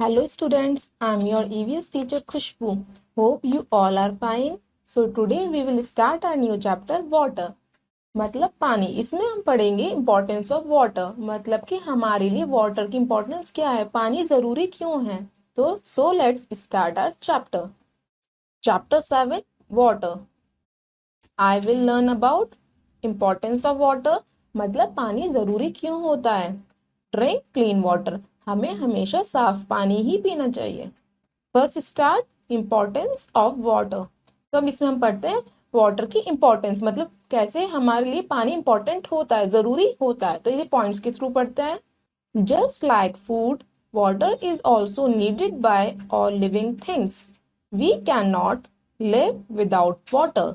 Hello students, I am your EVS teacher Khushboo hope you all are fine. So today we will start our new chapter water मतलब पानी इसमें हम पढ़ेंगे importance of water मतलब कि हमारे लिए वाटर की इम्पोर्टेंस क्या है पानी ज़रूरी क्यों है तो so let's start our chapter chapter seven water I will learn about importance of water मतलब पानी ज़रूरी क्यों होता है ड्रिंक क्लीन वाटर हमें हमेशा साफ पानी ही पीना चाहिए first start importance of water तो अब इसमें हम पढ़ते हैं वाटर की इम्पोर्टेंस मतलब कैसे हमारे लिए पानी इंपॉर्टेंट होता है ज़रूरी होता है तो ये पॉइंट्स के थ्रू पढ़ते हैं just like food water is also needed by all living things we can not live without water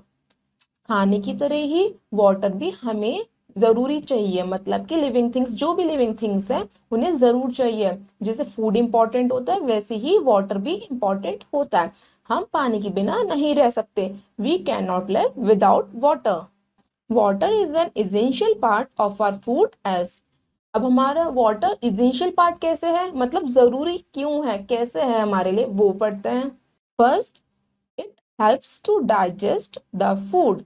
खाने की तरह ही वाटर भी हमें ज़रूरी चाहिए मतलब कि लिविंग थिंग्स जो भी लिविंग थिंग्स है उन्हें ज़रूर चाहिए जैसे फूड इंपॉर्टेंट होता है वैसे ही वाटर भी इंपॉर्टेंट होता है हम पानी के बिना नहीं रह सकते we can not live without water water is an essential part of our food as अब हमारा वाटर इजेंशियल पार्ट कैसे है मतलब ज़रूरी क्यों है कैसे है हमारे लिए वो पढ़ते हैं first it helps to digest the food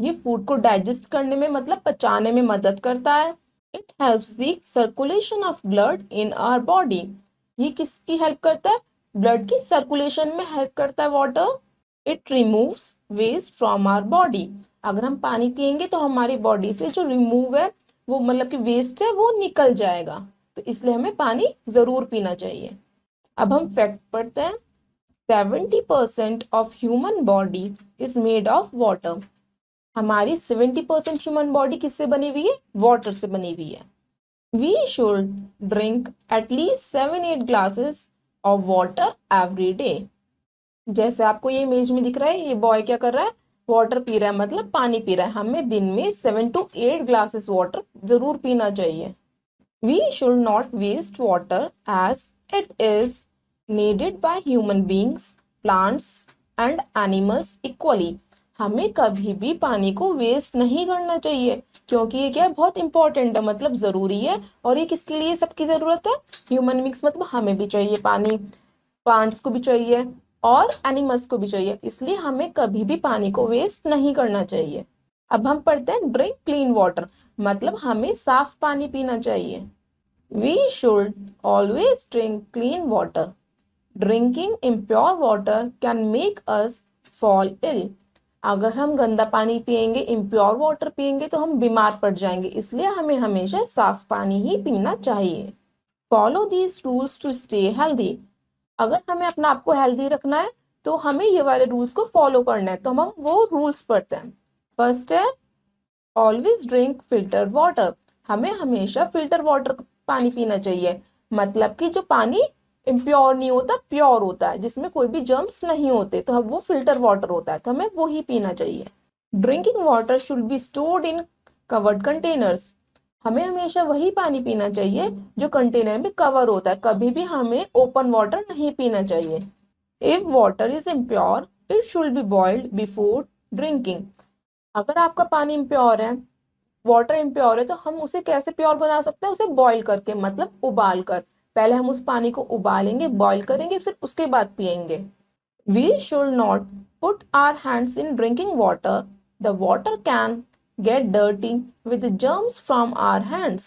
ये फूड को डाइजेस्ट करने में मतलब पचाने में मदद करता है it helps the circulation of blood in our body ये किसकी हेल्प करता है ब्लड की सर्कुलेशन में हेल्प करता है water it removes waste from our body अगर हम पानी पियेंगे तो हमारी बॉडी से जो रिमूव है वो मतलब कि वेस्ट है वो निकल जाएगा तो इसलिए हमें पानी ज़रूर पीना चाहिए अब हम फैक्ट पढ़ते हैं seventy percent of human body is made of water हमारी सेवेंटी परसेंट ह्यूमन बॉडी किससे बनी हुई है वाटर से बनी हुई है we should drink at least seven eight glasses of water every day जैसे आपको ये इमेज में दिख रहा है ये बॉय क्या कर रहा है वाटर पी रहा है मतलब पानी पी रहा है हमें दिन में seven to eight glasses water जरूर पीना चाहिए we should not waste water as it is needed by human beings plants and animals equally हमें कभी भी पानी को वेस्ट नहीं करना चाहिए क्योंकि ये क्या बहुत इंपॉर्टेंट है मतलब ज़रूरी है और ये किसके लिए सबकी ज़रूरत है ह्यूमन मिक्स मतलब हमें भी चाहिए पानी प्लांट्स को भी चाहिए और एनिमल्स को भी चाहिए इसलिए हमें कभी भी पानी को वेस्ट नहीं करना चाहिए अब हम पढ़ते हैं ड्रिंक क्लीन वाटर मतलब हमें साफ पानी पीना चाहिए we should always drink clean water drinking impure water can make us fall ill अगर हम गंदा पानी पियेंगे इम्प्योर वाटर पियेंगे तो हम बीमार पड़ जाएंगे इसलिए हमें हमेशा साफ पानी ही पीना चाहिए follow these rules to stay healthy अगर हमें अपना आपको हेल्दी रखना है तो हमें ये वाले रूल्स को फॉलो करना है तो हम वो रूल्स पढ़ते हैं फर्स्ट है ऑलवेज ड्रिंक फिल्टर वाटर हमें हमेशा फिल्टर वाटर पानी पीना चाहिए मतलब कि जो पानी इम्प्योर नहीं होता प्योर होता है जिसमें कोई भी जर्म्स नहीं होते तो हम वो फिल्टर वाटर होता है तो हमें वो ही पीना चाहिए drinking water should be stored in covered containers हमें हमेशा वही पानी पीना चाहिए जो कंटेनर में कवर होता है कभी भी हमें ओपन वाटर नहीं पीना चाहिए if water is impure it should be boiled before drinking अगर आपका पानी इम्प्योर है वाटर इम्प्योर है तो हम उसे कैसे प्योर बना सकते हैं उसे बॉइल करके मतलब उबाल कर पहले हम उस पानी को उबालेंगे बॉईल करेंगे फिर उसके बाद पियेंगे we should not put our hands in drinking water the water can get dirty with germs from our hands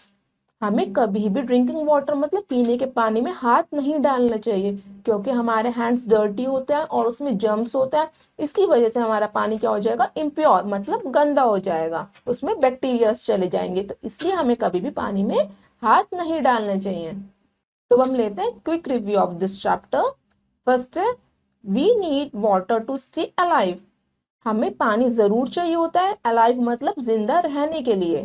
हमें कभी भी ड्रिंकिंग वाटर मतलब पीने के पानी में हाथ नहीं डालना चाहिए क्योंकि हमारे हैंड्स डर्टी होते हैं और उसमें जर्म्स होता है इसकी वजह से हमारा पानी क्या हो जाएगा इम्प्योर मतलब गंदा हो जाएगा उसमें बैक्टीरियाज चले जाएंगे तो इसलिए हमें कभी भी पानी में हाथ नहीं डालना चाहिए तो हम लेते हैं quick review of this chapter first है we need water to stay alive हमें पानी जरूर चाहिए होता है अलाइव मतलब जिंदा रहने के लिए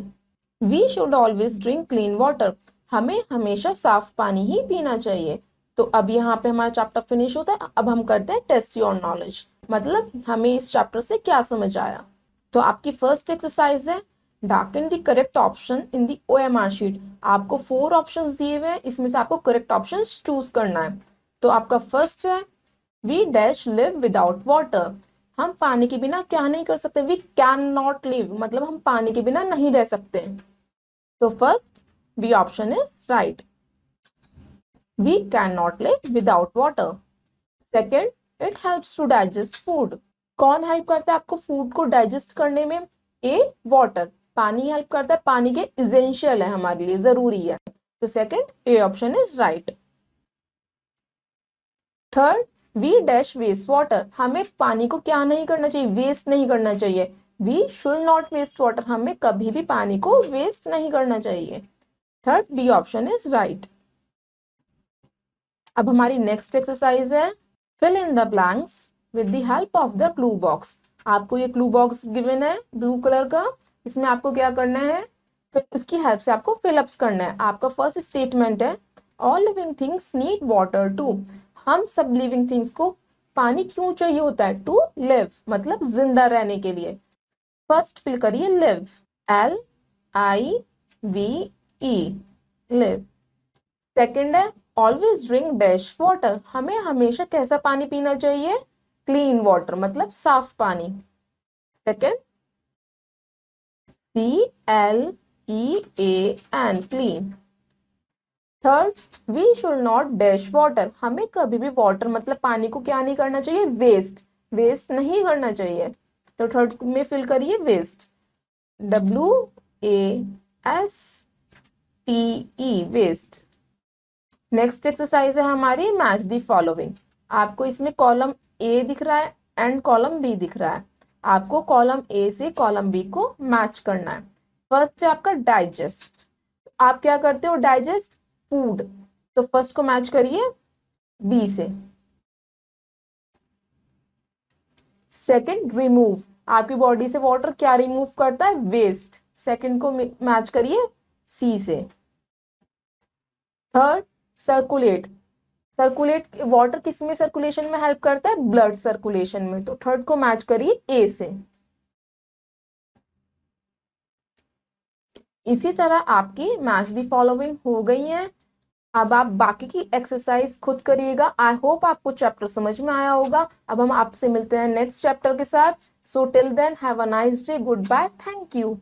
we should always drink clean water हमें हमेशा साफ पानी ही पीना चाहिए तो अब यहाँ पे हमारा चैप्टर फिनिश होता है अब हम करते हैं टेस्ट योर नॉलेज मतलब हमें इस चैप्टर से क्या समझ आया तो आपकी फर्स्ट एक्सरसाइज है darken the correct option in the O M R sheet आपको फोर ऑप्शन दिए हुए हैं इसमें से आपको करेक्ट ऑप्शन चूज करना है तो आपका फर्स्ट है we dash live without water हम पानी के बिना क्या नहीं कर सकते वी कैन नॉट लिव मतलब हम पानी के बिना नहीं रह सकते तो first B option is right we can not live without water second it help to digest food कौन हेल्प करता है आपको फूड को डाइजेस्ट करने में ए वाटर पानी हेल्प करता है पानी के इजेंशियल है हमारे लिए जरूरी है तो second A option is right third we dash waste water हमें पानी को क्या नहीं करना चाहिए वेस्ट नहीं करना चाहिए we should not waste water हमें कभी भी पानी को वेस्ट नहीं करना चाहिए third B option is right अब हमारी नेक्स्ट एक्सरसाइज है fill in the blanks with the help of the clue box आपको ये क्लू बॉक्स गिवन है ब्लू कलर का इसमें आपको क्या करना है फिर उसकी हेल्प से आपको फिलअप्स करना है आपका फर्स्ट स्टेटमेंट है all living things need water to हम सब लिविंग थिंग्स को पानी क्यों चाहिए होता है टू लिव मतलब जिंदा रहने के लिए फर्स्ट फिल करिए live L I V E live second है ऑलवेज ड्रिंक डैश वाटर हमें हमेशा कैसा पानी पीना चाहिए क्लीन वाटर मतलब साफ पानी second C L E A N clean. Third we should not dash water हमें कभी भी वॉटर मतलब पानी को क्या नहीं करना चाहिए वेस्ट वेस्ट नहीं करना चाहिए तो थर्ड में फिल करिए waste W A S T E waste next exercise है हमारी मैच दी फॉलोइंग आपको इसमें कॉलम ए दिख रहा है एंड कॉलम बी दिख रहा है आपको कॉलम ए से कॉलम बी को मैच करना है फर्स्ट है आपका डाइजेस्ट आप क्या करते हो डाइजेस्ट फूड तो फर्स्ट को मैच करिए बी से सेकंड रिमूव आपकी बॉडी से वाटर क्या रिमूव करता है वेस्ट सेकंड को मैच करिए सी से थर्ड सर्कुलेट सर्कुलेट वाटर किस में सर्कुलेशन में हेल्प करता है ब्लड सर्कुलेशन में तो थर्ड को मैच करिए ए से इसी तरह आपकी मैच दी फॉलोइंग हो गई है अब आप बाकी की एक्सरसाइज खुद करिएगा आई होप आपको चैप्टर समझ में आया होगा अब हम आपसे मिलते हैं नेक्स्ट चैप्टर के साथ so till then have a nice day good bye thank you